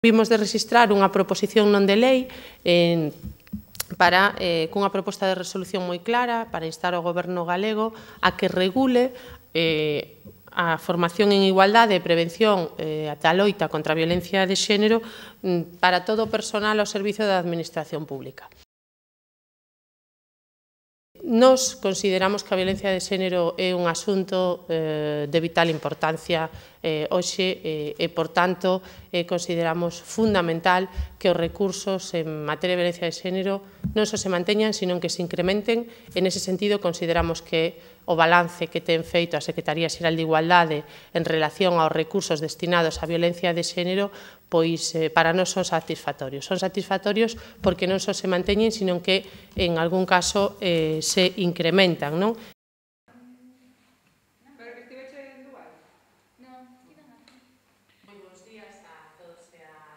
Vimos de registrar unha proposición non de lei para, eh, cunha proposta de resolución moi clara para instar ao goberno galego a que regule eh, a formación en igualdade e prevención eh, ata loita contra a violencia de xénero mm, para todo o personal ao servizo da Administración Pública. Nos consideramos que a violencia de xénero é un asunto eh, de vital importancia eh, hoxe eh, e, por tanto, eh, consideramos fundamental que os recursos en materia de violencia de xénero non só se manteñan, sino que se incrementen. En ese sentido, consideramos que o balance que ten feito a Secretaría Xeral de Igualdade en relación aos recursos destinados á violencia de xénero, pois eh, para nós son satisfactorios. Son satisfactorios porque non só se manteñen, sino que en algún caso eh, se incrementan. Non? Pero en Non, días a todos